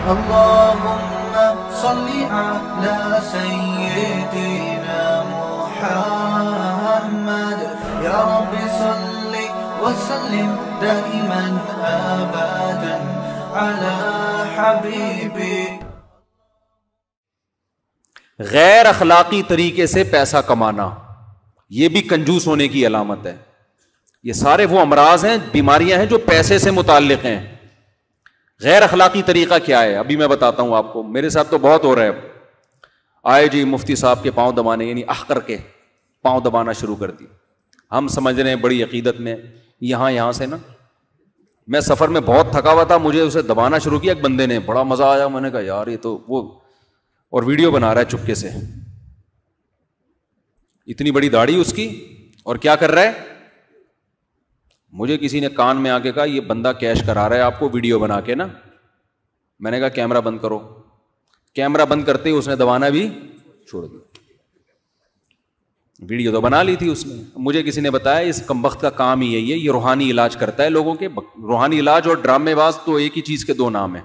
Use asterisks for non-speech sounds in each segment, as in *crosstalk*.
اللهم صل على سيدنا محمد يا رب صل وسلم دائما على حبيبي गैर अखलाकी तरीके से पैसा कमाना ये भी कंजूस होने की अलामत है ये सारे वो अमराज हैं बीमारियां हैं जो पैसे से मुतक हैं गैर अखलाकी तरीका क्या है अभी मैं बताता हूं आपको मेरे साथ तो बहुत हो रहा है आए जी मुफ्ती साहब के पाँव दबाने यानी आह करके पाँव दबाना शुरू कर दिए हम समझ रहे हैं बड़ी अकीदत में यहाँ यहाँ से ना मैं सफ़र में बहुत थका हुआ था मुझे उसे दबाना शुरू किया एक बंदे ने बड़ा मज़ा आया मैंने कहा यार ये तो वो और वीडियो बना रहा है चुपके से इतनी बड़ी दाढ़ी उसकी और क्या कर रहा है मुझे किसी ने कान में आके कहा ये बंदा कैश करा रहा है आपको वीडियो बना के ना मैंने कहा कैमरा बंद करो कैमरा बंद करते ही उसने दबाना भी छोड़ दिया वीडियो तो बना ली थी उसने मुझे किसी ने बताया इस कम वक्त का काम ही यही है ये रूहानी इलाज करता है लोगों के रूहानी इलाज और ड्रामेबाज तो एक ही चीज़ के दो नाम है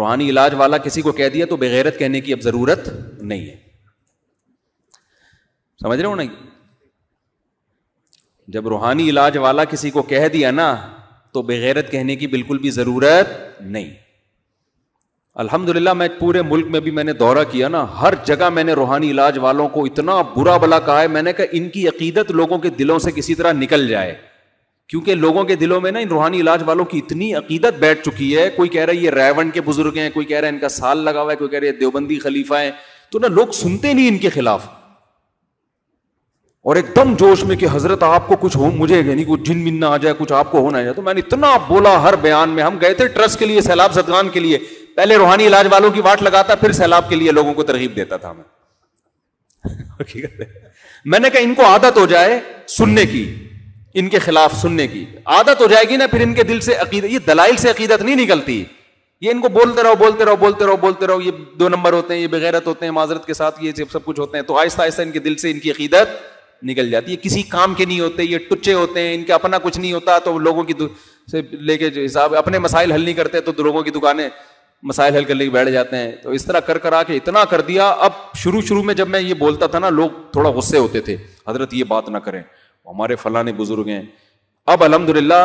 रूहानी इलाज वाला किसी को कह दिया तो बेगैरत कहने की अब ज़रूरत नहीं है समझ रहे हो ना जब रूहानी इलाज वाला किसी को कह दिया ना तो बेगैरत कहने की बिल्कुल भी ज़रूरत नहीं अल्हम्दुलिल्लाह मैं पूरे मुल्क में भी मैंने दौरा किया ना हर जगह मैंने रूहानी इलाज वालों को इतना बुरा भला कहा है मैंने कहा इनकी अकीदत लोगों के दिलों से किसी तरह निकल जाए क्योंकि लोगों के दिलों में ना इन रूहानी इलाज वालों की इतनी अकीदत बैठ चुकी है कोई कह रहा है ये रैवंड के बुजुर्ग हैं कोई कह रहा है इनका साल लगा हुआ है कोई कह रहा है देवबंदी खलीफा है तो ना लोग सुनते नहीं इनके खिलाफ और एकदम जोश में कि हजरत आपको कुछ हो मुझे यानी कुछ जिन मिनना आ जाए कुछ आपको होना जाए तो मैंने इतना बोला हर बयान में हम गए थे ट्रस्ट के लिए सैलाब सदगान के लिए पहले रूहानी इलाज वालों की वाट लगाता फिर सैलाब के लिए लोगों को तरहीब देता था मैं *laughs* मैंने कहा इनको आदत हो जाए सुनने की इनके खिलाफ सुनने की आदत हो जाएगी ना फिर इनके दिल से अकीदत ये दलाइल से अकीदत नहीं निकलती ये इनको बोलते रहो बोलते रहो बोलते रहो बोलते रहो ये दो नंबर होते हैं ये बगैरत होते हैं माजरत के साथ ये सब कुछ होते हैं तो आहिस्ता आहिस्ता इनके दिल से इनकी अकीदत निकल जाती है किसी काम के नहीं होते ये टुच्चे होते हैं इनका अपना कुछ नहीं होता तो लोगों की से लेके हिसाब अपने मसाइल हल नहीं करते तो लोगों की दुकानें मसाइल हल करने के बैठ जाते हैं तो इस तरह कर करा के इतना कर दिया अब शुरू शुरू में जब मैं ये बोलता था ना लोग थोड़ा गुस्से होते थे हजरत ये बात ना करें हमारे फलाने बुजुर्ग हैं अब अलहमदुल्ला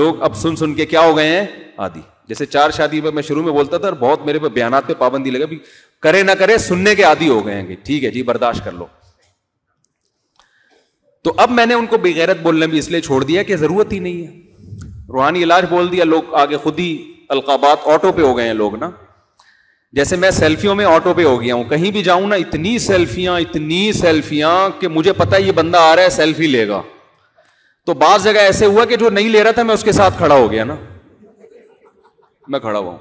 लोग अब सुन सुन के क्या हो गए हैं आदि जैसे चार शादी पर मैं शुरू में बोलता था और बहुत मेरे पर बयान पे पाबंदी लगे करे ना करे सुनने के आदि हो गए हैं ठीक है जी बर्दाश्त कर लो तो अब मैंने उनको बेगैरत बोलने भी इसलिए छोड़ दिया कि ज़रूरत ही नहीं है रूहानी इलाज बोल दिया लोग आगे खुद ही अलकाबात ऑटो पे हो गए हैं लोग ना जैसे मैं सेल्फियों में ऑटो पे हो गया हूँ कहीं भी जाऊं ना इतनी सेल्फियाँ इतनी सेल्फियाँ कि मुझे पता है ये बंदा आ रहा है सेल्फी लेगा तो बाद जगह ऐसे हुआ कि जो नहीं ले रहा था मैं उसके साथ खड़ा हो गया ना मैं खड़ा हुआ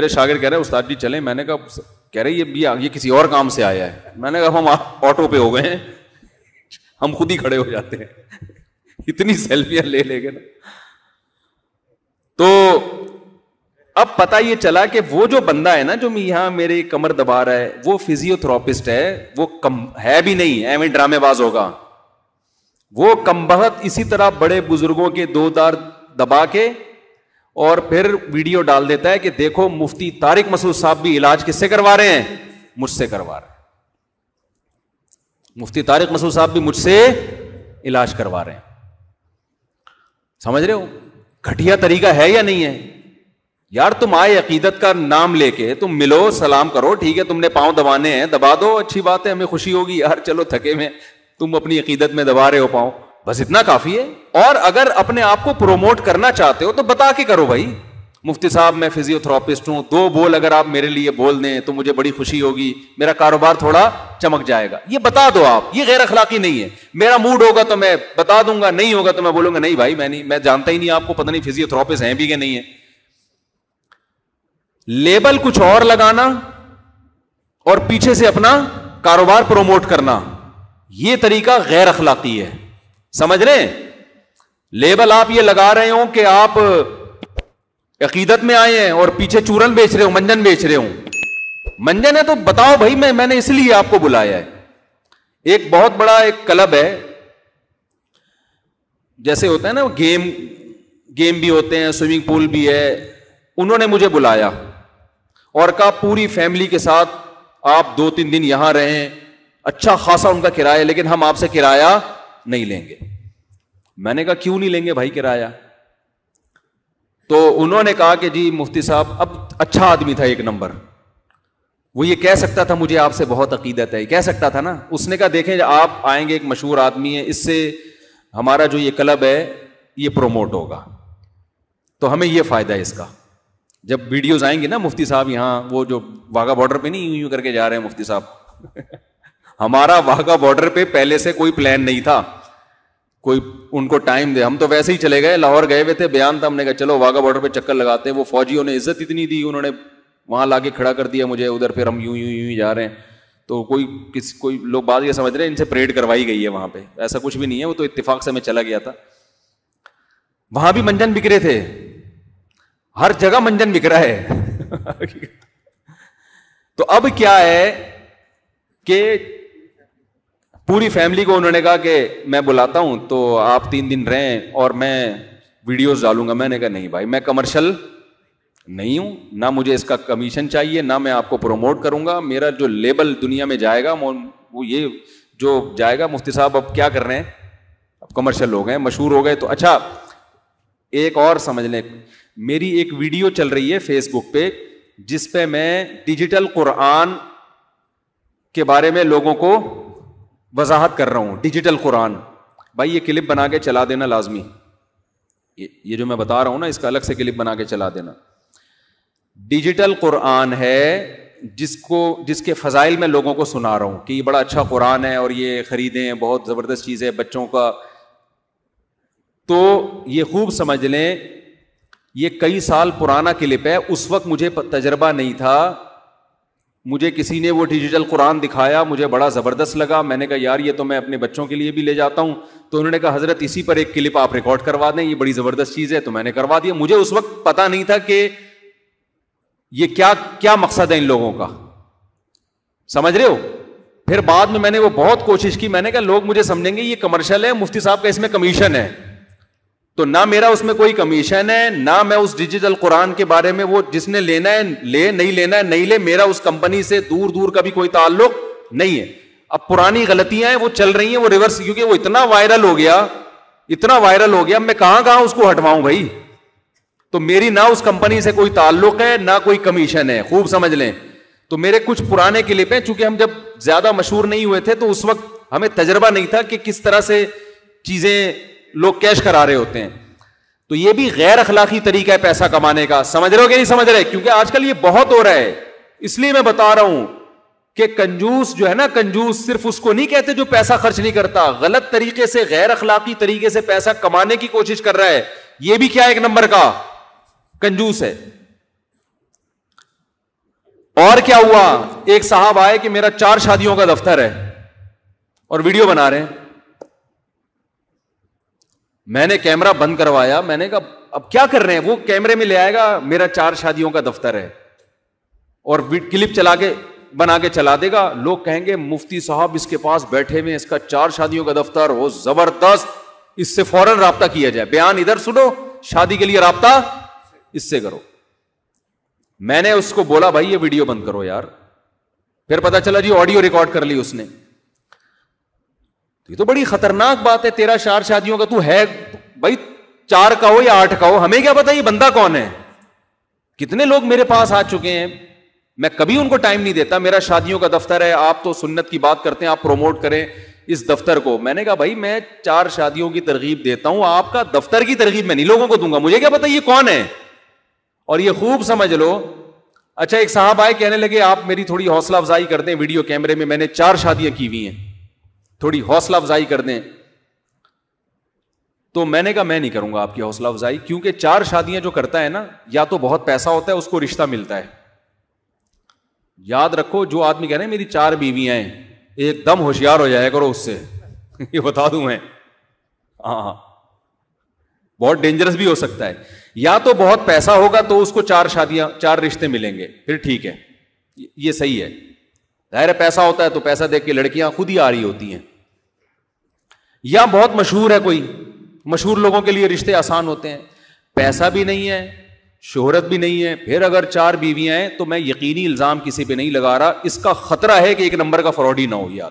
मेरे शागिर कह रहे हैं उस्ताद जी चले मैंने कहा कह रहे ये ये किसी और काम से आया है मैंने कहा हम ऑटो पे हो गए हैं हम खुद ही खड़े हो जाते हैं इतनी सेल्फियां ले लेंगे ना तो अब पता ये चला कि वो जो बंदा है ना जो यहां मेरे कमर दबा रहा है वो फिजियोथेरापिस्ट है वो कम है भी नहीं एवं ड्रामेबाज होगा वो कमबहत इसी तरह बड़े बुजुर्गों के दो दार दबा के और फिर वीडियो डाल देता है कि देखो मुफ्ती तारिक मसूद साहब भी इलाज किससे करवा रहे हैं मुझसे करवा रहे हैं मुफ्ती तारिक मसूद साहब भी मुझसे इलाज करवा रहे हैं समझ रहे हो घटिया तरीका है या नहीं है यार तुम आए अकीदत का नाम लेके तुम मिलो सलाम करो ठीक है तुमने पाँव दबाने हैं दबा दो अच्छी बात है हमें खुशी होगी यार चलो थके में तुम अपनी अकीदत में दबा रहे हो पाँव बस इतना काफी है और अगर अपने आप को प्रोमोट करना चाहते हो तो बता के करो भाई मुफ्ती साहब मैं फिजियोथेरापिस्ट हूं दो बोल अगर आप मेरे लिए बोल दें तो मुझे बड़ी खुशी होगी मेरा कारोबार थोड़ा चमक जाएगा ये बता दो आप ये गैर अखलाकी नहीं है मेरा मूड होगा तो मैं बता दूंगा नहीं होगा तो मैं बोलूंगा नहीं भाई मैं नहीं मैं जानता ही नहीं आपको पता नहीं फिजियोथेरापिस्ट हैं भी कि नहीं है लेबल कुछ और लगाना और पीछे से अपना कारोबार प्रोमोट करना यह तरीका गैर अखलाकी है समझ रहे लेबल आप ये लगा रहे हो कि आप अकीदत में आए हैं और पीछे चूरन बेच रहे हो मंजन बेच रहे हो मंजन है तो बताओ भाई मैं मैंने इसलिए आपको बुलाया है एक बहुत बड़ा एक क्लब है जैसे होता है ना गेम गेम भी होते हैं स्विमिंग पूल भी है उन्होंने मुझे बुलाया और कहा पूरी फैमिली के साथ आप दो तीन दिन यहां रहे अच्छा खासा उनका किराया लेकिन हम आपसे किराया नहीं लेंगे मैंने कहा क्यों नहीं लेंगे भाई किराया तो उन्होंने कहा कि जी मुफ्ती साहब अब अच्छा आदमी था एक नंबर वो ये कह सकता था मुझे आपसे बहुत अकीदत है कह सकता था ना उसने कहा देखें आप आएंगे एक मशहूर आदमी है इससे हमारा जो ये क्लब है ये प्रोमोट होगा तो हमें ये फ़ायदा है इसका जब वीडियोज आएंगे ना मुफ्ती साहब यहां वो जो वाघा बॉर्डर पर नहीं यूं यूं करके जा रहे हैं मुफ्ती साहब *laughs* हमारा वाहगा बॉर्डर पे पहले से कोई प्लान नहीं था कोई उनको टाइम दे हम तो वैसे ही चले गए लाहौर गए हुए थे बयान था हमने कहा चलो वाघा बॉर्डर पर चक्कर लगाते हैं वो फौजियों ने इज्जत इतनी दी उन्होंने वहां लाके खड़ा कर दिया मुझे उधर फिर हम यूं यूं यूं जा रहे हैं तो कोई किस कोई लोग बात ये समझ रहे हैं इनसे परेड करवाई गई है वहां पे ऐसा कुछ भी नहीं है वो तो इत्तेफाक से मैं चला गया था वहां भी मंजन बिक रहे थे हर जगह मंजन बिक रहा है *laughs* तो अब क्या है कि पूरी फैमिली को उन्होंने कहा कि मैं बुलाता हूं तो आप तीन दिन रहें और मैं वीडियोस डालूंगा मैंने कहा नहीं भाई मैं कमर्शियल नहीं हूं ना मुझे इसका कमीशन चाहिए ना मैं आपको प्रोमोट करूंगा मेरा जो लेबल दुनिया में जाएगा वो ये जो जाएगा मुफ्ती साहब अब क्या कर रहे हैं अब कमर्शियल हो गए मशहूर हो गए तो अच्छा एक और समझ लें मेरी एक वीडियो चल रही है फेसबुक पे जिसपे मैं डिजिटल कुरान के बारे में लोगों को वजाहत कर रहा हूँ डिजिटल कुरान भाई ये क्लिप बना के चला देना लाजमी ये, जो मैं बता रहा हूँ ना इसका अलग से क्लिप बना के चला देना डिजिटल कुरान है जिसको जिसके फ़जाइल में लोगों को सुना रहा हूँ कि ये बड़ा अच्छा कुरान है और ये ख़रीदें बहुत ज़बरदस्त चीज़ है बच्चों का तो ये खूब समझ लें ये कई साल पुराना क्लिप है उस वक्त मुझे तजर्बा नहीं था मुझे किसी ने वो डिजिटल कुरान दिखाया मुझे बड़ा ज़बरदस्त लगा मैंने कहा यार ये तो मैं अपने बच्चों के लिए भी ले जाता हूँ तो उन्होंने कहा हज़रत इसी पर एक क्लिप आप रिकॉर्ड करवा दें ये बड़ी ज़बरदस्त चीज़ है तो मैंने करवा दिया मुझे उस वक्त पता नहीं था कि ये क्या क्या मकसद है इन लोगों का समझ रहे हो फिर बाद में मैंने वो बहुत कोशिश की मैंने कहा लोग मुझे समझेंगे ये कमर्शियल है मुफ्ती साहब का इसमें कमीशन है तो ना मेरा उसमें कोई कमीशन है ना मैं उस डिजिटल कुरान के बारे में वो जिसने लेना है ले नहीं लेना है नहीं ले मेरा उस कंपनी से दूर दूर का भी कोई ताल्लुक नहीं है अब पुरानी गलतियां वो चल रही हैं वो रिवर्स क्योंकि वो इतना वायरल हो गया इतना वायरल हो गया मैं कहां कहां उसको हटवाऊं भाई तो मेरी ना उस कंपनी से कोई ताल्लुक है ना कोई कमीशन है खूब समझ लें तो मेरे कुछ पुराने क्लिप हैं चूंकि हम जब ज्यादा मशहूर नहीं हुए थे तो उस वक्त हमें तजर्बा नहीं था कि किस तरह से चीजें लोग कैश करा रहे होते हैं तो ये भी गैर अखलाकी तरीका है पैसा कमाने का समझ रहे हो कि नहीं समझ रहे क्योंकि आजकल ये बहुत हो रहा है इसलिए मैं बता रहा हूं कि कंजूस जो है ना कंजूस सिर्फ उसको नहीं कहते जो पैसा खर्च नहीं करता गलत तरीके से गैर अखलाकी तरीके से पैसा कमाने की कोशिश कर रहा है यह भी क्या एक नंबर का कंजूस है और क्या हुआ एक साहब आए कि मेरा चार शादियों का दफ्तर है और वीडियो बना रहे हैं मैंने कैमरा बंद करवाया मैंने कहा अब क्या कर रहे हैं वो कैमरे में ले आएगा मेरा चार शादियों का दफ्तर है और क्लिप चला के बना के चला देगा लोग कहेंगे मुफ्ती साहब इसके पास बैठे हुए इसका चार शादियों का दफ्तर हो जबरदस्त इससे फौरन रबता किया जाए बयान इधर सुनो शादी के लिए रहा इससे करो मैंने उसको बोला भाई ये वीडियो बंद करो यार फिर पता चला जी ऑडियो रिकॉर्ड कर ली उसने तो ये तो बड़ी खतरनाक बात है तेरा चार शादियों का तू है भाई चार का हो या आठ का हो हमें क्या पता ये बंदा कौन है कितने लोग मेरे पास आ चुके हैं मैं कभी उनको टाइम नहीं देता मेरा शादियों का दफ्तर है आप तो सुन्नत की बात करते हैं आप प्रोमोट करें इस दफ्तर को मैंने कहा भाई मैं चार शादियों की तरगीब देता हूं आपका दफ्तर की तरगीब मैं नहीं लोगों को दूंगा मुझे क्या पता ये कौन है और ये खूब समझ लो अच्छा एक साहब आए कहने लगे आप मेरी थोड़ी हौसला अफजाई करते हैं वीडियो कैमरे में मैंने चार शादियां की हुई हैं थोड़ी हौसला अफजाई कर दें तो मैंने कहा मैं नहीं करूंगा आपकी हौसला अफजाई क्योंकि चार शादियां जो करता है ना या तो बहुत पैसा होता है उसको रिश्ता मिलता है याद रखो जो आदमी कह रहे हैं मेरी चार बीवियां हैं एकदम होशियार हो जाए करो उससे *laughs* ये बता दू मैं हाँ, हाँ। बहुत डेंजरस भी हो सकता है या तो बहुत पैसा होगा तो उसको चार शादियां चार रिश्ते मिलेंगे फिर ठीक है ये सही है जाहिर पैसा होता है तो पैसा देख के लड़कियां खुद ही आ रही होती हैं या बहुत मशहूर है कोई मशहूर लोगों के लिए रिश्ते आसान होते हैं पैसा भी नहीं है शोहरत भी नहीं है फिर अगर चार बीवियां हैं तो मैं यकीनी इल्ज़ाम किसी पे नहीं लगा रहा इसका खतरा है कि एक नंबर का फ्रॉड ही ना हो या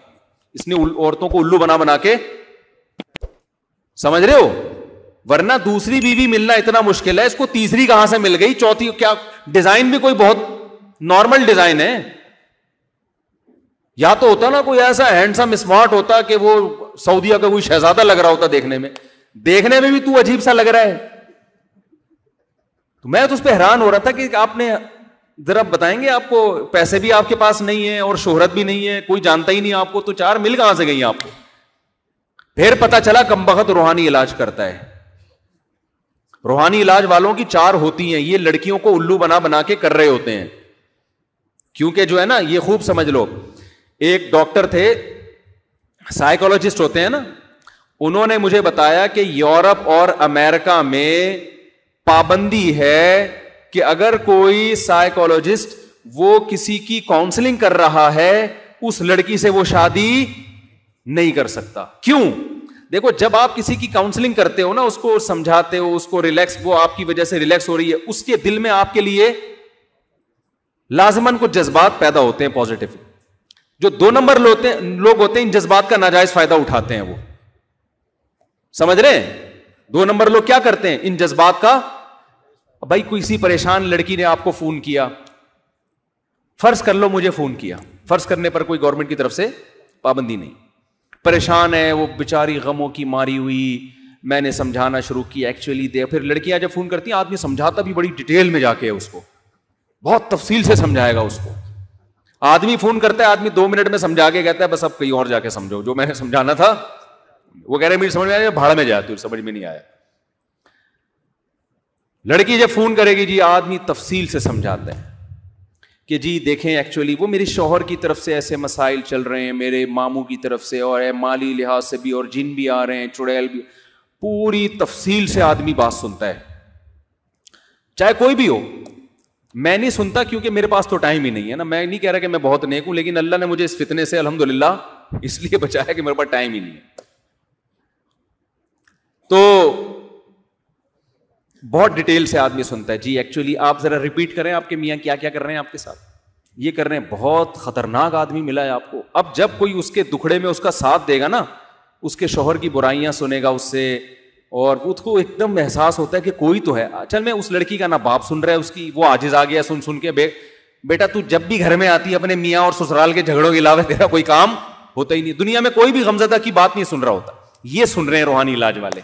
इसने औरतों को उल्लू बना बना के समझ रहे हो वरना दूसरी बीवी मिलना इतना मुश्किल है इसको तीसरी कहां से मिल गई चौथी क्या डिजाइन भी कोई बहुत नॉर्मल डिजाइन है या तो होता ना कोई ऐसा हैंडसम स्मार्ट होता कि वो सऊदीया का कोई शहजादा लग रहा होता देखने में देखने में भी तू अजीब सा लग रहा है तो मैं तो उस पर हैरान हो रहा था कि आपने जरा बताएंगे आपको पैसे भी आपके पास नहीं है और शोहरत भी नहीं है कोई जानता ही नहीं आपको तो चार मिल कहां से गई आपको फिर पता चला कमबख्त रूहानी इलाज करता है रूहानी इलाज वालों की चार होती हैं ये लड़कियों को उल्लू बना बना के कर रहे होते हैं क्योंकि जो है ना ये खूब समझ लो एक डॉक्टर थे साइकोलॉजिस्ट होते हैं ना उन्होंने मुझे बताया कि यूरोप और अमेरिका में पाबंदी है कि अगर कोई साइकोलॉजिस्ट वो किसी की काउंसलिंग कर रहा है उस लड़की से वो शादी नहीं कर सकता क्यों देखो जब आप किसी की काउंसलिंग करते हो ना उसको समझाते हो उसको रिलैक्स वो आपकी वजह से रिलैक्स हो रही है उसके दिल में आपके लिए लाजमन कुछ जज्बात पैदा होते हैं पॉजिटिव जो दो नंबर लोते लोग होते हैं इन जज्बात का नाजायज फायदा उठाते हैं वो समझ रहे दो नंबर लोग क्या करते हैं इन जज्बात का भाई कोई सी परेशान लड़की ने आपको फोन किया फर्ज कर लो मुझे फोन किया फर्ज करने पर कोई गवर्नमेंट की तरफ से पाबंदी नहीं परेशान है वो बेचारी गमों की मारी हुई मैंने समझाना शुरू किया एक्चुअली दे फिर लड़कियां जब फोन करती हैं आदमी समझाता भी बड़ी डिटेल में जाके है उसको बहुत तफसील से समझाएगा उसको आदमी फोन करता है आदमी दो मिनट में समझा के कहता है बस अब कहीं और जाके समझो जो मैंने समझाना था वो कह रहे मेरी समझ में आया भाड़ में जाया तू समझ में नहीं आया लड़की जब फोन करेगी जी आदमी तफसील से समझाते हैं कि जी देखें एक्चुअली वो मेरे शोहर की तरफ से ऐसे मसाइल चल रहे हैं मेरे मामू की तरफ से और माली लिहाज से भी और जिन भी आ रहे हैं चुड़ैल भी पूरी तफसील से आदमी बात सुनता है चाहे कोई भी हो मैं नहीं सुनता क्योंकि मेरे पास तो टाइम ही नहीं है ना मैं नहीं कह रहा कि मैं बहुत नेक हूं लेकिन अल्लाह ने मुझे इस फितने से अल्हम्दुलिल्लाह इसलिए *laughs* बचाया कि मेरे पास टाइम ही नहीं है तो बहुत डिटेल से आदमी सुनता है जी एक्चुअली आप जरा रिपीट करें आपके मियाँ क्या क्या कर रहे हैं आपके साथ ये कर रहे हैं बहुत खतरनाक आदमी मिला है आपको अब जब कोई उसके दुखड़े में उसका साथ देगा ना उसके शोहर की बुराइयां सुनेगा उससे और वो उसको एकदम एहसास होता है कि कोई तो है चल मैं उस लड़की का ना बाप सुन रहा है उसकी वो आजिज आ गया सुन सुन के बे, बेटा तू जब भी घर में आती अपने मियाँ और ससुराल के झगड़ों के अलावा तेरा कोई काम होता ही नहीं दुनिया में कोई भी गमजदा की बात नहीं सुन रहा होता ये सुन रहे हैं रूहानी इलाज वाले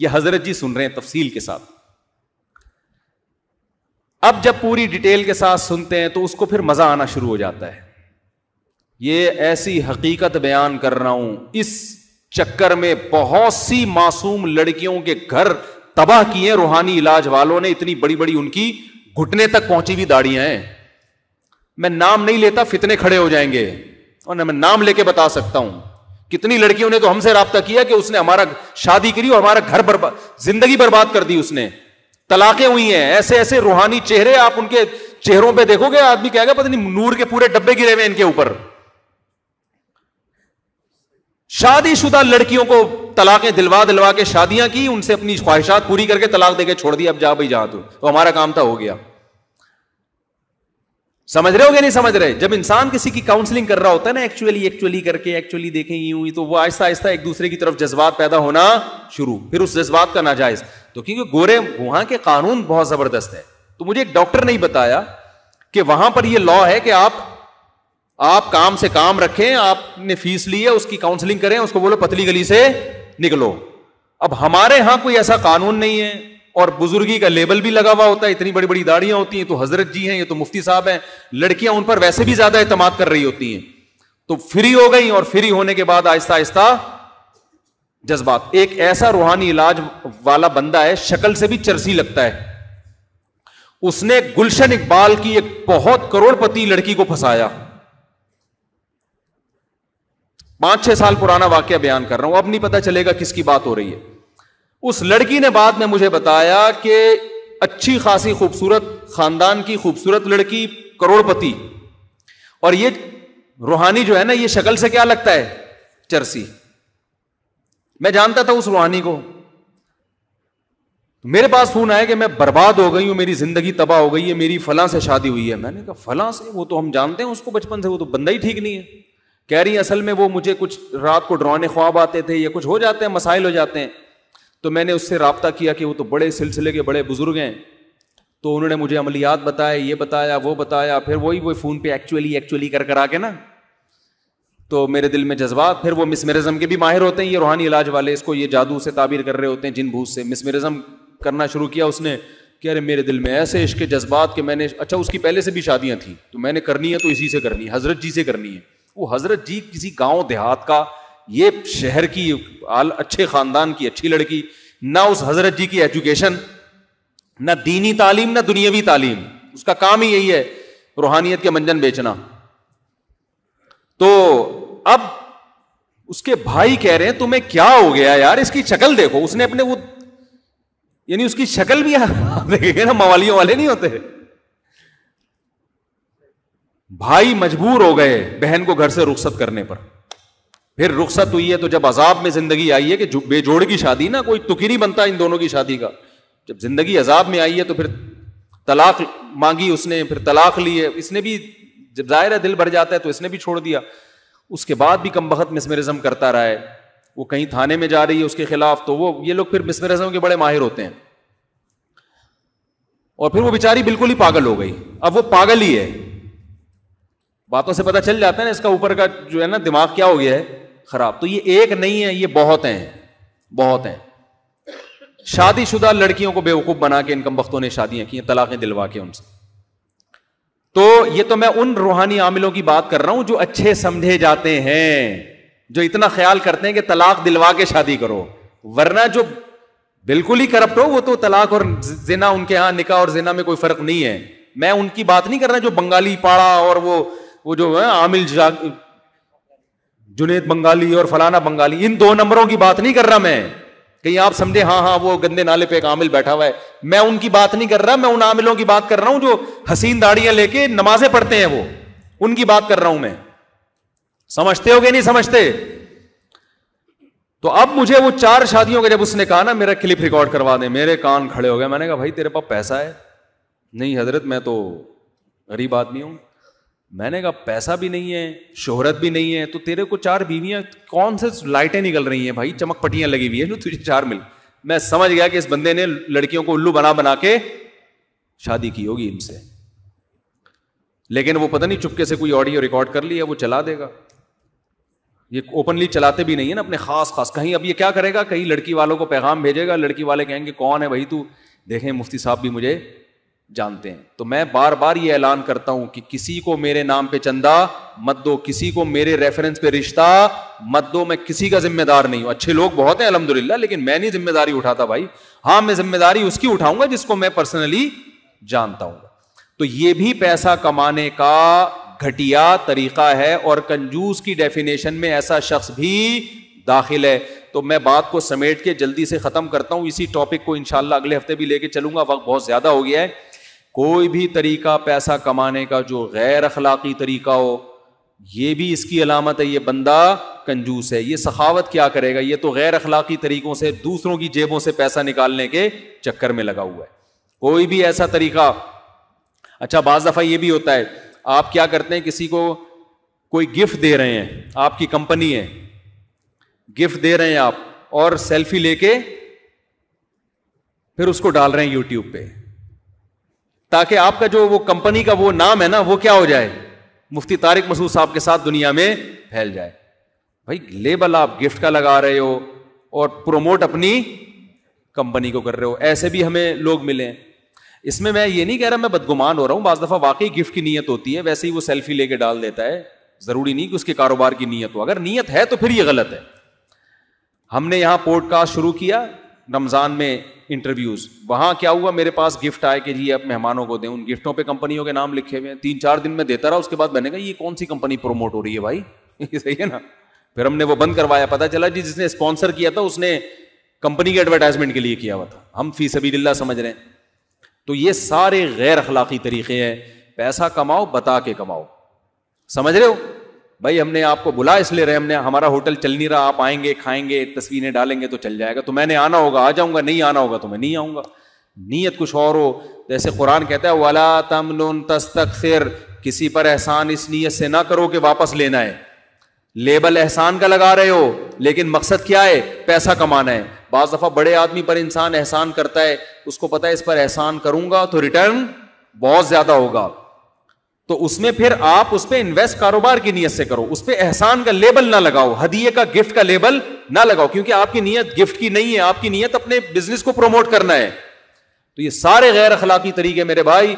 ये हजरत जी सुन रहे हैं तफसील के साथ अब जब पूरी डिटेल के साथ सुनते हैं तो उसको फिर मजा आना शुरू हो जाता है ये ऐसी हकीकत बयान कर रहा हूं इस चक्कर में बहुत सी मासूम लड़कियों के घर तबाह किए रूहानी इलाज वालों ने इतनी बड़ी बड़ी उनकी घुटने तक पहुंची हुई दाड़ियां हैं मैं नाम नहीं लेता फितने खड़े हो जाएंगे और ना मैं नाम लेके बता सकता हूं कितनी लड़कियों ने तो हमसे रबता किया कि उसने हमारा शादी करी और हमारा घर बर्बाद जिंदगी बर्बाद कर दी उसने तलाकें हुई हैं ऐसे ऐसे रूहानी चेहरे आप उनके चेहरों पे देखोगे आदमी कहेगा पता नहीं नूर के पूरे डब्बे गिरे हुए इनके ऊपर शादी शुदा लड़कियों को तलाकें दिलवा दिलवा के शादियां की उनसे अपनी ख्वाहिशात पूरी करके तलाक देके छोड़ दी अब जा भाई जहां तू तो हमारा काम था हो गया समझ रहे हो गया नहीं समझ रहे जब इंसान किसी की काउंसलिंग कर रहा होता है ना एक्चुअली एक्चुअली करके एक्चुअली देखें हुई तो वो आहिस्ता आहिस्ता एक दूसरे की तरफ जज्बात पैदा होना शुरू फिर उस जज्बात का नाजायज तो क्योंकि गोरे वहां के कानून बहुत जबरदस्त है तो मुझे एक डॉक्टर ने बताया कि वहां पर यह लॉ है कि आप आप काम से काम रखें आपने फीस ली है उसकी काउंसलिंग करें उसको बोलो पतली गली से निकलो अब हमारे यहां कोई ऐसा कानून नहीं है और बुजुर्गी का लेबल भी लगा हुआ होता है इतनी बड़ी बड़ी दाढ़ियां होती हैं तो हजरत जी हैं ये तो मुफ्ती साहब हैं लड़कियां उन पर वैसे भी ज्यादा एतमाद कर रही होती हैं तो फ्री हो गई और फ्री होने के बाद आहिस्ता आहिस्ता जज्बात एक ऐसा रूहानी इलाज वाला बंदा है शक्ल से भी चरसी लगता है उसने गुलशन इकबाल की एक बहुत करोड़पति लड़की को फंसाया पांच छह साल पुराना वाक्य बयान कर रहा हूं अब नहीं पता चलेगा किसकी बात हो रही है उस लड़की ने बाद में मुझे बताया कि अच्छी खासी खूबसूरत खानदान की खूबसूरत लड़की करोड़पति और ये रूहानी जो है ना ये शक्ल से क्या लगता है चरसी मैं जानता था उस रूहानी को मेरे पास फोन आया कि मैं बर्बाद हो गई हूं मेरी जिंदगी तबाह हो गई है मेरी फलां से शादी हुई है मैंने कहा फला से वो तो हम जानते हैं उसको बचपन से वो तो बंदा ही ठीक नहीं है कह रही असल में वो मुझे कुछ रात को डराने ख्वाब आते थे या कुछ हो जाते हैं मसाइल हो जाते हैं तो मैंने उससे रबता किया कि वो तो बड़े सिलसिले के बड़े बुज़ुर्ग हैं तो उन्होंने मुझे अमलियात बताए ये बताया वो बताया फिर वही वो फ़ोन पे एक्चुअली एक्चुअली कर कर आके ना तो मेरे दिल में जज्बात फिर वो मिसमरिज़म के भी माहिर होते हैं ये रूहानी इलाज वाले इसको ये जादू से ताबीर कर रहे होते हैं जिन भूत से मिसमरिज़म करना शुरू किया उसने कि अरे मेरे दिल में ऐसे इश्क जज्बात के मैंने अच्छा उसकी पहले से भी शादियाँ थी तो मैंने करनी है तो इसी से करनी है हज़रत जी से करनी है वो हजरत जी किसी गांव देहात का ये शहर की आल अच्छे खानदान की अच्छी लड़की ना उस हजरत जी की एजुकेशन ना दीनी तालीम ना दुनियावी तालीम उसका काम ही यही है रूहानियत के मंजन बेचना तो अब उसके भाई कह रहे हैं तुम्हें क्या हो गया यार इसकी शक्ल देखो उसने अपने वो यानी उसकी शक्ल भी *laughs* देखेंगे ना मवालियों वाले नहीं होते भाई मजबूर हो गए बहन को घर से रुखसत करने पर फिर रुखसत हुई है तो जब अजाब में जिंदगी आई है कि बेजोड़ की शादी ना कोई तुकीरी बनता इन दोनों की शादी का जब जिंदगी अजाब में आई है तो फिर तलाक मांगी उसने फिर तलाक ली है इसने भी जब जाहिर है दिल भर जाता है तो इसने भी छोड़ दिया उसके बाद भी कम बहत मिसमरिज्म करता रहा है वो कहीं थाने में जा रही है उसके खिलाफ तो वो ये लोग फिर मिसमरिज्म के बड़े माहिर होते हैं और फिर वो बेचारी बिल्कुल ही पागल हो गई अब वो पागल ही है बातों से पता चल जाता है ना इसका ऊपर का जो है ना दिमाग क्या हो गया है खराब तो ये एक नहीं है ये बहुत हैं बहुत हैं शादीशुदा लड़कियों को बेवकूफ बना के इनकम वक्तों ने शादियां की तलाकें दिलवा के उनसे तो ये तो मैं उन रूहानी आमिलों की बात कर रहा हूं जो अच्छे समझे जाते हैं जो इतना ख्याल करते हैं कि तलाक दिलवा के शादी करो वरना जो बिल्कुल ही करप्ट हो वो तो तलाक और जिना उनके यहां निका और जिना में कोई फर्क नहीं है मैं उनकी बात नहीं कर रहा जो बंगाली पाड़ा और वो वो जो है आमिल जुनेद बंगाली और फलाना बंगाली इन दो नंबरों की बात नहीं कर रहा मैं कहीं आप समझे हाँ हाँ वो गंदे नाले पे एक आमिल बैठा हुआ है मैं उनकी बात नहीं कर रहा मैं उन आमिलों की बात कर रहा हूं जो हसीन दाड़ियां लेके नमाजें पढ़ते हैं वो उनकी बात कर रहा हूं मैं समझते हो गए नहीं समझते तो अब मुझे वो चार शादियों का जब उसने कहा ना मेरा क्लिप रिकॉर्ड करवा दे मेरे कान खड़े हो गए मैंने कहा भाई तेरे पास पैसा है नहीं हजरत मैं तो गरीब आदमी हूं मैंने कहा पैसा भी नहीं है शोहरत भी नहीं है तो तेरे को चार बीवियां कौन से लाइटें निकल रही हैं भाई चमक पटियां लगी हुई है जो तुझे चार मिल मैं समझ गया कि इस बंदे ने लड़कियों को उल्लू बना बना के शादी की होगी इनसे लेकिन वो पता नहीं चुपके से कोई ऑडियो रिकॉर्ड कर लिया वो चला देगा ये ओपनली चलाते भी नहीं है ना अपने खास खास कहीं अब ये क्या करेगा कहीं लड़की वालों को पैगाम भेजेगा लड़की वाले कहेंगे कौन है भाई तू देखें मुफ्ती साहब भी मुझे जानते हैं तो मैं बार बार ये ऐलान करता हूं कि किसी को मेरे नाम पे चंदा मत दो किसी को मेरे रेफरेंस पे रिश्ता मत दो मैं किसी का जिम्मेदार नहीं हूं अच्छे लोग बहुत हैं अलहमदुल्ला लेकिन मैं नहीं जिम्मेदारी उठाता भाई हाँ मैं जिम्मेदारी उसकी उठाऊंगा जिसको मैं पर्सनली जानता हूं तो ये भी पैसा कमाने का घटिया तरीका है और कंजूस की डेफिनेशन में ऐसा शख्स भी दाखिल है तो मैं बात को समेट के जल्दी से ख़त्म करता हूं इसी टॉपिक को इनशाला अगले हफ्ते भी लेके चलूंगा वक्त बहुत ज़्यादा हो गया है कोई भी तरीका पैसा कमाने का जो गैर अखलाकी तरीका हो ये भी इसकी अलामत है ये बंदा कंजूस है ये सखावत क्या करेगा ये तो गैर अखलाकी तरीकों से दूसरों की जेबों से पैसा निकालने के चक्कर में लगा हुआ है कोई भी ऐसा तरीका अच्छा बाज दफ़ा ये भी होता है आप क्या करते हैं किसी को कोई गिफ्ट दे रहे हैं आपकी कंपनी है गिफ्ट दे रहे हैं आप और सेल्फी लेके फिर उसको डाल रहे हैं यूट्यूब पे ताकि आपका जो वो कंपनी का वो नाम है ना वो क्या हो जाए मुफ्ती तारिक मसूद साहब के साथ दुनिया में फैल जाए भाई लेबल आप गिफ्ट का लगा रहे हो और प्रोमोट अपनी कंपनी को कर रहे हो ऐसे भी हमें लोग मिले इसमें मैं ये नहीं कह रहा मैं बदगुमान हो रहा हूं बाज़ दफ़ा वाकई गिफ्ट की नीयत होती है वैसे ही वो सेल्फी लेके डाल देता है ज़रूरी नहीं कि उसके कारोबार की नीयत हो अगर नीयत है तो फिर यह गलत है हमने यहां पॉडकास्ट शुरू किया रमज़ान में इंटरव्यूज़ वहां क्या हुआ मेरे पास गिफ्ट आए कि जी अब मेहमानों को दें उन गिफ्टों पे कंपनियों के नाम लिखे हुए हैं तीन चार दिन में देता रहा उसके बाद मैंने कहा ये कौन सी कंपनी प्रोमोट हो रही है भाई *laughs* सही है ना फिर हमने वो बंद करवाया पता चला जी जिसने स्पॉन्सर किया था उसने कंपनी के एडवर्टाइजमेंट के लिए किया हुआ था हम फी सभी समझ रहे हैं तो ये सारे गैर अखलाकी तरीके हैं पैसा कमाओ बता के कमाओ समझ रहे हो भाई हमने आपको बुला इसलिए रहे हमने हमारा होटल चल नहीं रहा आप आएंगे खाएंगे तस्वीरें डालेंगे तो चल जाएगा तो मैंने आना होगा आ जाऊंगा नहीं आना होगा तो मैं नहीं आऊंगा नीयत कुछ और हो जैसे कुरान कहता है वाला तम लोन तस्तक किसी पर एहसान इस नीयत से ना करो कि वापस लेना है लेबल एहसान का लगा रहे हो लेकिन मकसद क्या है पैसा कमाना है बाज दफ़ा बड़े आदमी पर इंसान एहसान करता है उसको पता है इस पर एहसान करूंगा तो रिटर्न बहुत ज़्यादा होगा तो उसमें फिर आप उस पर इन्वेस्ट कारोबार की नीयत से करो उस पर एहसान का लेबल ना लगाओ हदीये का गिफ्ट का लेबल ना लगाओ क्योंकि आपकी नीयत गिफ्ट की नहीं है आपकी नीयत अपने बिजनेस को प्रमोट करना है तो ये सारे गैर अखलाकी तरीके मेरे भाई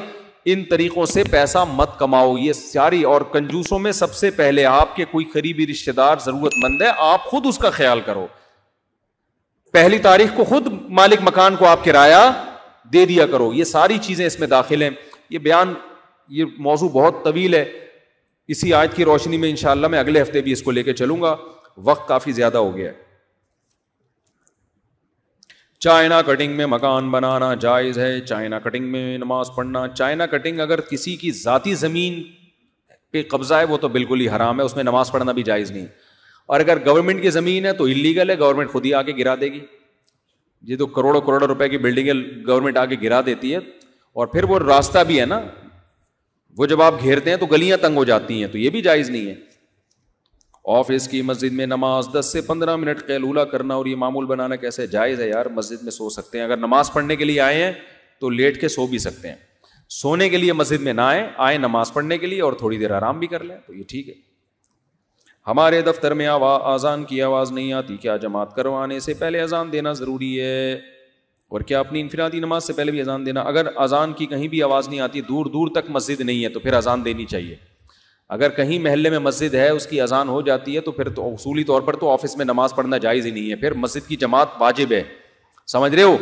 इन तरीकों से पैसा मत कमाओ ये सारी और कंजूसों में सबसे पहले आपके कोई करीबी रिश्तेदार जरूरतमंद है आप खुद उसका ख्याल करो पहली तारीख को खुद मालिक मकान को आप किराया दे दिया करो ये सारी चीजें इसमें दाखिल हैं ये बयान ये मौजू बहुत तवील है इसी आयत की रोशनी में इंशाला मैं अगले हफ्ते भी इसको लेकर चलूंगा वक्त काफ़ी ज़्यादा हो गया है चाइना कटिंग में मकान बनाना जायज़ है चाइना कटिंग में नमाज पढ़ना चाइना कटिंग अगर किसी की ज़ाती ज़मीन पे कब्ज़ा है वो तो बिल्कुल ही हराम है उसमें नमाज पढ़ना भी जायज़ नहीं और अगर गवर्नमेंट की ज़मीन है तो इलीगल है गवर्नमेंट खुद ही आके गिरा देगी ये तो करोड़ों करोड़ों रुपए की बिल्डिंगें गवर्नमेंट आके गिरा देती है और फिर वो रास्ता भी है ना वो जब आप घेरते हैं तो गलियां तंग हो जाती हैं तो ये भी जायज़ नहीं है ऑफिस की मस्जिद में नमाज 10 से 15 मिनट कैलूला करना और ये मामूल बनाना कैसे जायज़ है यार मस्जिद में सो सकते हैं अगर नमाज पढ़ने के लिए आए हैं तो लेट के सो भी सकते हैं सोने के लिए मस्जिद में ना आए आए नमाज पढ़ने के लिए और थोड़ी देर आराम भी कर लें तो ये ठीक है हमारे दफ्तर में आवा आज़ान की आवाज़ नहीं आती क्या जमात करवाने से पहले अजान देना ज़रूरी है और क्या अपनी इनफरादी नमाज से पहले भी अजान देना अगर अजान की कहीं भी आवाज़ नहीं आती दूर दूर तक मस्जिद नहीं है तो फिर अजान देनी चाहिए अगर कहीं महल्ले में मस्जिद है उसकी अजान हो जाती है तो फिर तो असूली तौर पर तो ऑफिस में नमाज पढ़ना जायज़ ही नहीं है फिर मस्जिद की जमात वाजिब है समझ रहे हो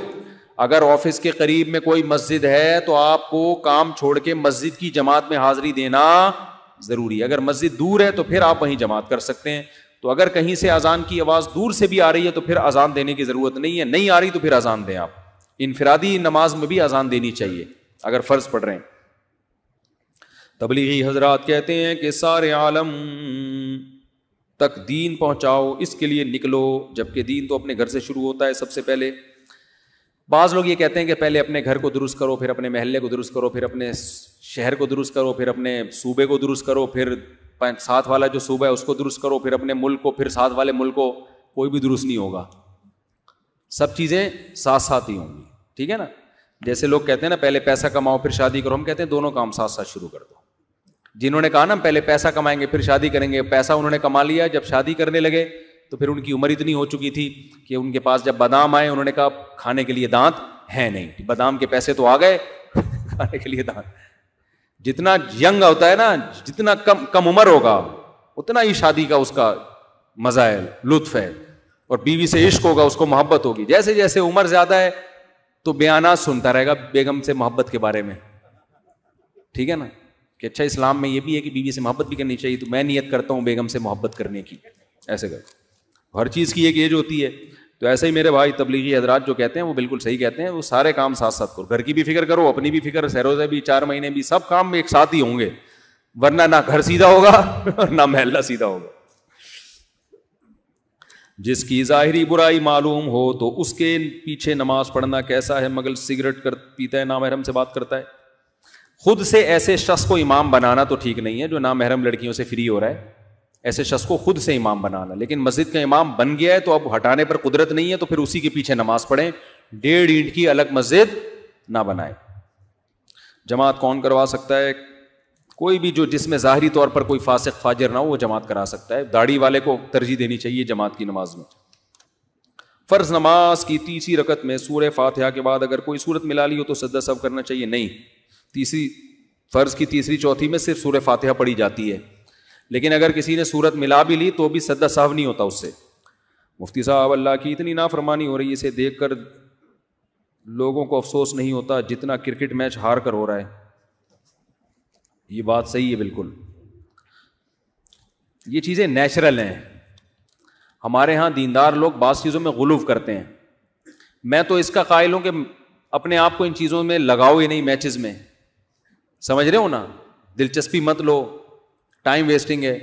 अगर ऑफिस के करीब में कोई मस्जिद है तो आपको काम छोड़ के मस्जिद की जमात में हाजिरी देना ज़रूरी है अगर मस्जिद दूर है तो फिर आप वहीं जमात कर सकते हैं तो अगर कहीं से अजान की आवाज़ दूर से भी आ रही है तो फिर अजान देने की ज़रूरत नहीं है नहीं आ रही तो फिर अजान दें आप इनफरादी नमाज में भी अजान देनी चाहिए अगर फ़र्ज़ पढ़ रहे हैं तबलीगी हजरात कहते हैं कि सारे आलम तक दीन पहुंचाओ इसके लिए निकलो जबकि दीन तो अपने घर से शुरू होता है सबसे पहले बाज़ लोग ये कहते हैं कि पहले अपने घर को दुरुस्त करो फिर अपने महल्ले को दुरुस्त करो फिर अपने शहर को दुरुस्त करो फिर अपने सूबे को दुरुस्त करो फिर साथ वाला जो सूबा है उसको दुरुस्त करो फिर अपने मुल्क को फिर साथ वाले मुल्क को कोई भी दुरुस्त नहीं होगा सब चीज़ें साथ साथ ही होंगी ठीक है ना जैसे लोग कहते हैं ना पहले पैसा कमाओ फिर शादी करो हम कहते हैं दोनों काम साथ साथ शुरू कर दो जिन्होंने कहा ना पहले पैसा कमाएंगे फिर शादी करेंगे पैसा उन्होंने कमा लिया जब शादी करने लगे तो फिर उनकी उम्र इतनी हो चुकी थी कि उनके पास जब बादाम आए उन्होंने कहा खाने के लिए दांत है नहीं बादाम के पैसे तो आ गए *laughs* खाने के लिए दांत जितना यंग होता है ना जितना कम कम उम्र होगा उतना ही शादी का उसका मजा है लुत्फ है और बीवी से इश्क होगा उसको मोहब्बत होगी जैसे जैसे उम्र ज्यादा है तो बयाना सुनता रहेगा बेगम से मोहब्बत के बारे में ठीक है ना कि अच्छा इस्लाम में ये भी है कि बीवी से मोहब्बत भी करनी चाहिए तो मैं नियत करता हूँ बेगम से मोहब्बत करने की ऐसे कर तो हर चीज़ की एक एज होती है तो ऐसे ही मेरे भाई तबलीगी हजरात जो कहते हैं वो बिल्कुल सही कहते हैं वो सारे काम साथ साथ करो घर की भी फिक्र करो अपनी भी फिक्र सैरोजा भी चार महीने भी सब काम एक साथ ही होंगे वरना ना घर सीधा होगा *laughs* और ना महल्ला सीधा होगा जिसकी ज़ाहरी बुराई मालूम हो तो उसके पीछे नमाज पढ़ना कैसा है मगर सिगरेट कर पीता है नामहरम से बात करता है खुद से ऐसे शख्स को इमाम बनाना तो ठीक नहीं है जो नामहरम लड़कियों से फ्री हो रहा है ऐसे शख्स को खुद से इमाम बनाना लेकिन मस्जिद का इमाम बन गया है तो अब हटाने पर कुदरत नहीं है तो फिर उसी के पीछे नमाज पढ़ें डेढ़ ईंट की अलग मस्जिद ना बनाए जमात कौन करवा सकता है कोई भी जो जिसमें ज़ाहरी तौर पर कोई फासिक फाजिर ना हो वो जमात करा सकता है दाढ़ी वाले को तरजीह देनी चाहिए जमात की नमाज में फ़र्ज़ नमाज की तीसरी रकत में सूर फातहा के बाद अगर कोई सूरत मिला ली हो तो सद्दा सब करना चाहिए नहीं तीसरी फ़र्ज़ की तीसरी चौथी में सिर्फ सूर फातहा पढ़ी जाती है लेकिन अगर किसी ने सूरत मिला भी ली तो भी सदा साहब नहीं होता उससे मुफ्ती साहब अल्लाह की इतनी नाफरमानी हो रही है इसे देख कर लोगों को अफसोस नहीं होता जितना क्रिकेट मैच हार कर हो रहा है ये बात सही है बिल्कुल ये चीज़ें नेचुरल हैं हमारे यहां दीनदार लोग बास चीज़ों में गुलूफ करते हैं मैं तो इसका कायल हूं कि अपने आप को इन चीज़ों में लगाओ ही नहीं मैचेस में समझ रहे हो ना दिलचस्पी मत लो टाइम वेस्टिंग है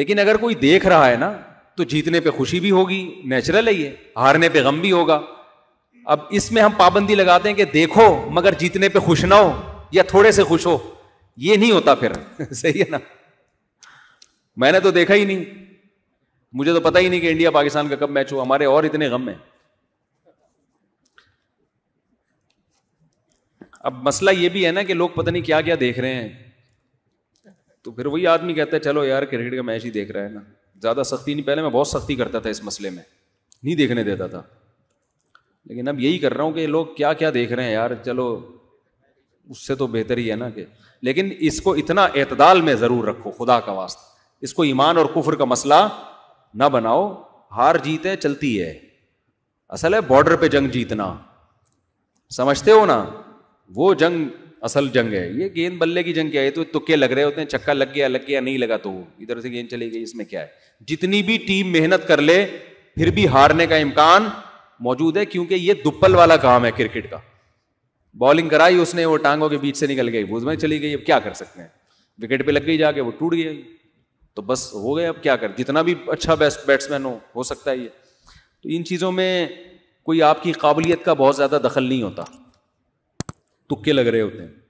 लेकिन अगर कोई देख रहा है ना तो जीतने पे खुशी भी होगी नेचुरल है ये हारने पे गम भी होगा अब इसमें हम पाबंदी लगाते हैं कि देखो मगर जीतने पे खुश ना हो या थोड़े से खुश हो ये नहीं होता फिर *laughs* सही है ना मैंने तो देखा ही नहीं मुझे तो पता ही नहीं कि इंडिया पाकिस्तान का कब मैच हो हमारे और इतने गम हैं अब मसला ये भी है ना कि लोग पता नहीं क्या क्या देख रहे हैं तो फिर वही आदमी कहता है चलो यार क्रिकेट का मैच ही देख रहा है ना ज़्यादा सख्ती नहीं पहले मैं बहुत सख्ती करता था इस मसले में नहीं देखने देता था लेकिन अब यही कर रहा हूं कि लोग क्या क्या देख रहे हैं यार चलो उससे तो बेहतर ही है ना कि लेकिन इसको इतना एतदाल में ज़रूर रखो खुदा का वास्ता इसको ईमान और कुफर का मसला ना बनाओ हार जीत है चलती है असल है बॉर्डर पे जंग जीतना समझते हो ना वो जंग असल जंग है ये गेंद बल्ले की जंग क्या है तो तुक्के लग रहे होते हैं चक्का लग गया लग गया नहीं लगा तो इधर से गेंद चली गई इसमें क्या है जितनी भी टीम मेहनत कर ले फिर भी हारने का इम्कान मौजूद है क्योंकि ये दुप्पल वाला काम है क्रिकेट का बॉलिंग कराई उसने वो टांगों के बीच से निकल गई भूज में चली गई अब क्या कर सकते हैं विकेट पे लग गई जाके वो टूट गया तो बस हो गया अब क्या कर जितना भी अच्छा बेस्ट बैट्समैन हो हो सकता है ये तो इन चीज़ों में कोई आपकी काबिलियत का बहुत ज़्यादा दखल नहीं होता तुक्के लग रहे होते हैं